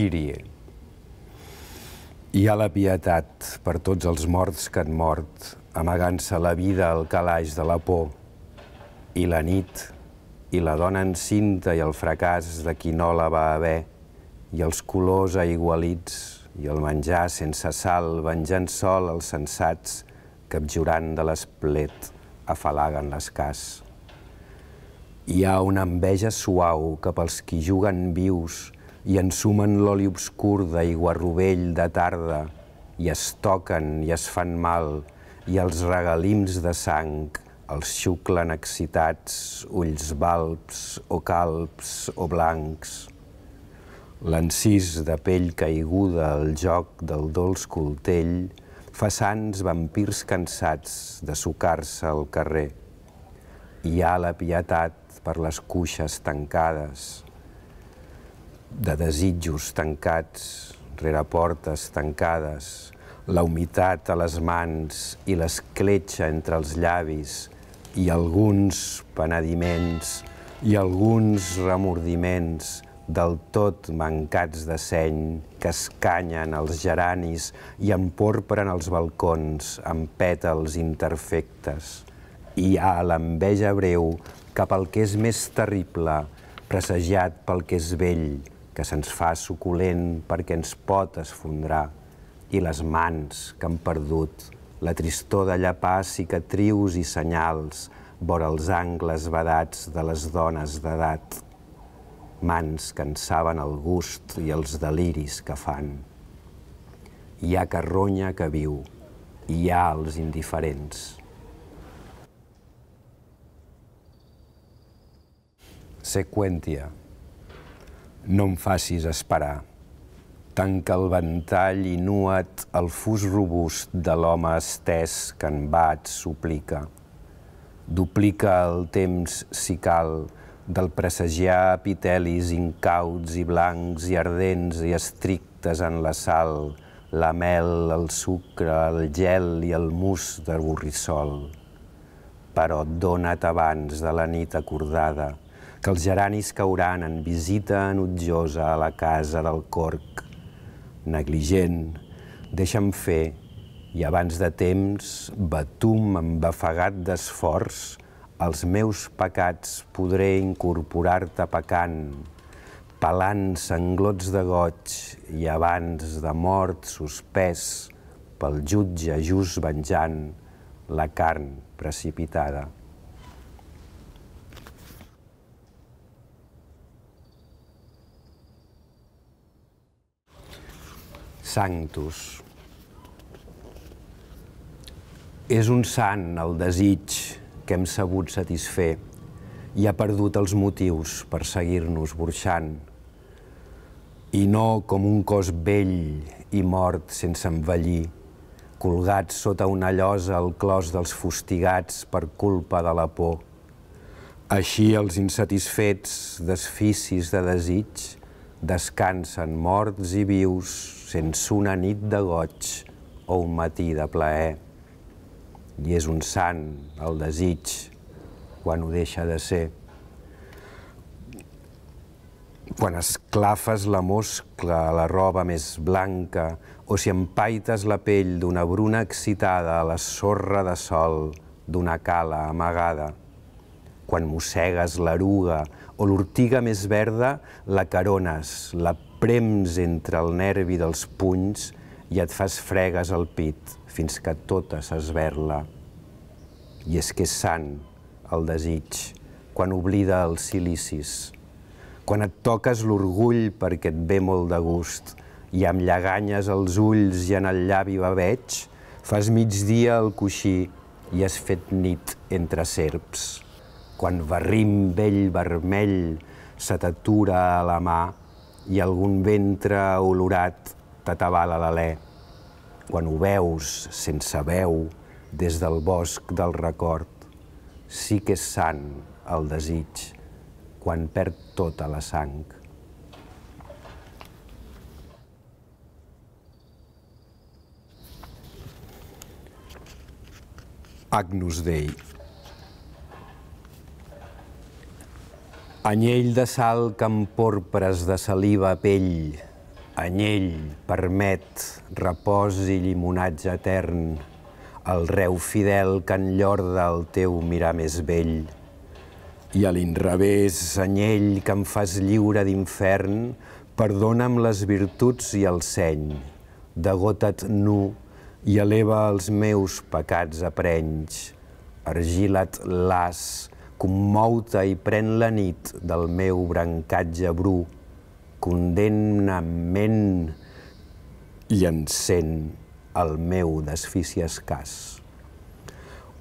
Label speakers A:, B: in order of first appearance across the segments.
A: Kyrie. Hi ha la pietat per tots els morts que han mort, amagant-se la vida al calaix de la por, i la nit, i la dona encinta i el fracàs de qui no la va haver, i els colors aigualits, i el menjar sense sal, venjant sol els sensats, abjurant de l'esplet, afalaguen l'escàs. Hi ha una enveja suau cap als qui juguen vius, i ensumen l'oli obscur d'aigua rovell de tarda i es toquen i es fan mal i els regalims de sang els xuclen excitats, ulls balbs o calbs o blancs. L'encís de pell caiguda al joc del dolç coltell fa sants vampirs cansats de sucar-se al carrer. Hi ha la pietat per les cuixes tancades, de desitjos tancats rere portes tancades, la humitat a les mans i l'escletxa entre els llavis i alguns penediments i alguns remordiments del tot mancats de seny que escanyen els geranis i emporpren els balcons amb pètals interfectes. I hi ha l'enveja breu cap al que és més terrible, presejat pel que és vell, que se'ns fa suculent perquè ens pot esfondrar, i les mans que han perdut, la tristor de llapar cicatrius i senyals vora els angles vedats de les dones d'edat, mans que en saben el gust i els deliris que fan. Hi ha carronya que viu, hi ha els indiferents. Sequentia. No em facis esperar. Tanca el ventall i nua't el fus robust de l'home estès que en va et suplica. Duplica el temps, si cal, del presagiar epitelis incauts i blancs i ardents i estrictes en la sal, la mel, el sucre, el gel i el mus de borrissol. Però dona't abans de la nit acordada, que els geranis cauran en visita enutjosa a la casa del corc, negligent, deixa'm fer, i abans de temps, batum afegat d'esforç, els meus pecats podré incorporar-te pecant, pelant sanglots de goig i abans de mort suspès pel jutge just venjant la carn precipitada. Sanctus. És un sant el desig que hem sabut satisfer i ha perdut els motius per seguir-nos burxant, i no com un cos vell i mort sense envellir, colgat sota una llosa al clos dels fustigats per culpa de la por. Així els insatisfets d'esficis de desig descansen morts i vius sense una nit de goig o un matí de plaer. I és un sant el desig quan ho deixa de ser. Quan esclafes la moscla a la roba més blanca o si empaites la pell d'una bruna excitada a la sorra de sol d'una cala amagada quan mossegues l'eruga, o l'ortiga més verda, la carones, la prems entre el nervi dels punys i et fas fregues al pit fins que tota s'esberla. I és que és sant el desig quan oblida els silicis, quan et toques l'orgull perquè et ve molt de gust i amb lleganyes als ulls i en el llavi babeig, fas migdia al coixí i has fet nit entre serps quan barrim vell vermell se t'atura a la mà i algun ventre olorat t'atabala l'alè. Quan ho veus sense veu des del bosc del record, sí que és sant el desig quan perd tota la sang. Agnus Dei Anyell de sal que amb porpres de saliva pell, anyell permet repòs i llimonatge etern, el reu fidel que enllorda el teu mirar més vell. I a l'inrevés, anyell que em fas lliure d'infern, perdona'm les virtuts i el seny, degota't nu i eleva els meus pecats a argila't l'as, Commou-te i pren la nit del meu brancatge bru, condemnament i encén el meu desfici escàs.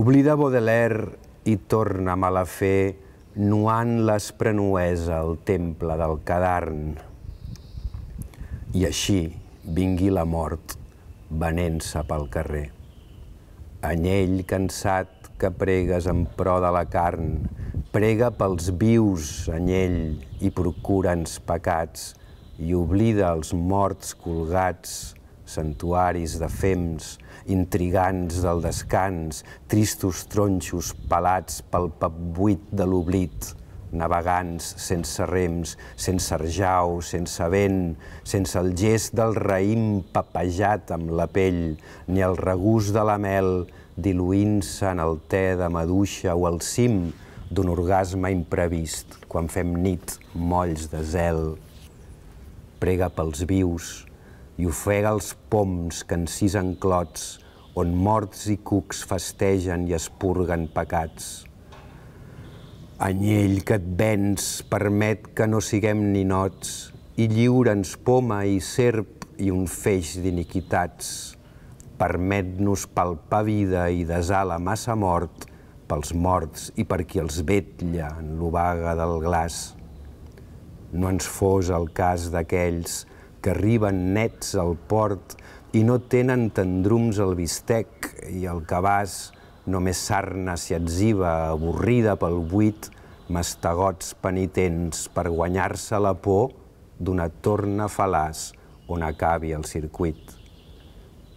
A: Oblida Baudelaire i torna a la fe, nuant l'esprenuesa al temple del cadarn. I així vingui la mort, venent-se pel carrer. Anyell cansat, que pregues en pro de la carn, prega pels vius, anyell, i procura'ns pecats, i oblida els morts colgats, santuaris de fems, intrigants del descans, tristos tronxos pelats pel pap buit de l'oblit, navegants sense rems, sense arjau, sense vent, sense el gest del raïm papejat amb la pell, ni el regús de la mel, diluint-se en el te de maduixa o el cim d'un orgasme imprevist, quan fem nit, molls de zel, prega pels vius i ofega els poms que encisen clots on morts i cucs festegen i espurguen pecats. Anyell que et vens permet que no siguem ninots i lliure'ns poma i serp i un feix d'iniquitats permet-nos palpar vida i desar la massa mort pels morts i per qui els vetlla en l'obaga del glaç. No ens fos el cas d'aquells que arriben nets al port i no tenen tendrums al bistec i el cabàs, només sarna si etziva, avorrida pel buit, mastegots penitents per guanyar-se la por d'una torna falàs on acabi el circuit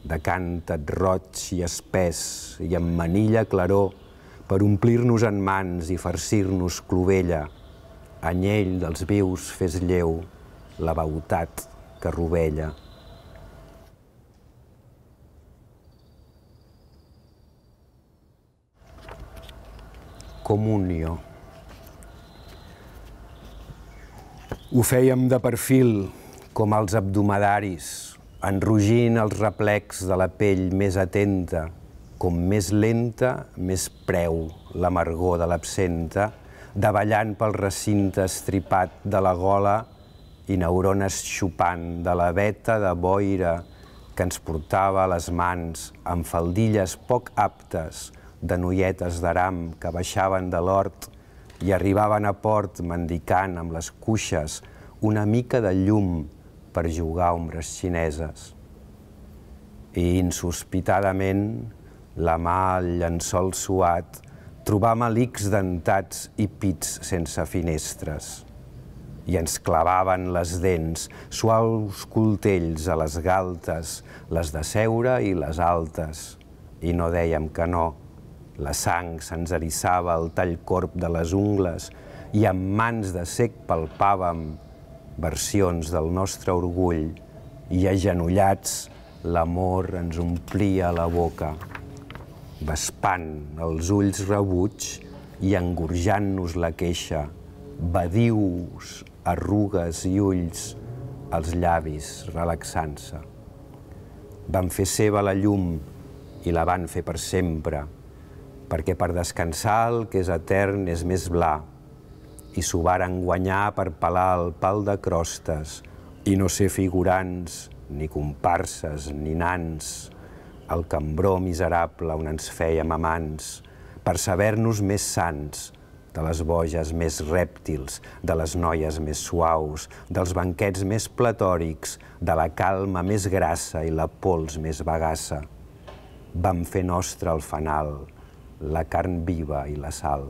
A: de cantat roig i espès i amb manilla claró per omplir-nos en mans i farcir-nos clovella, anyell dels vius fes lleu la beutat que rovella. Comunió. Ho fèiem de perfil, com els abdomedaris, enrugint els replecs de la pell més atenta, com més lenta, més preu l'amargor de l'absenta, davallant pel recinte estripat de la gola i neurones xupant de la veta de boira que ens portava a les mans amb faldilles poc aptes de noietes d'aram que baixaven de l'hort i arribaven a port mendicant amb les cuixes una mica de llum per jugar a ombres xineses. I insospitadament, la mà al llençol suat, trobar malics dentats i pits sense finestres. I ens clavaven les dents, suaus coltells a les galtes, les de seure i les altes. I no dèiem que no. La sang se'ns erissava al tall corp de les ungles i amb mans de sec palpàvem versions del nostre orgull i agenollats l'amor ens omplia la boca, vespant els ulls rebuig i engorjant-nos la queixa, badius, arrugues i ulls, els llavis relaxant-se. Van fer seva la llum i la van fer per sempre, perquè per descansar el que és etern és més blar, i s'ho varen guanyar per pelar el pal de crostes i no ser figurants, ni comparses, ni nans, el cambró miserable on ens fèiem amants, per saber-nos més sants, de les boges més rèptils, de les noies més suaus, dels banquets més platòrics, de la calma més grassa i la pols més bagassa. Vam fer nostre el fanal, la carn viva i la sal.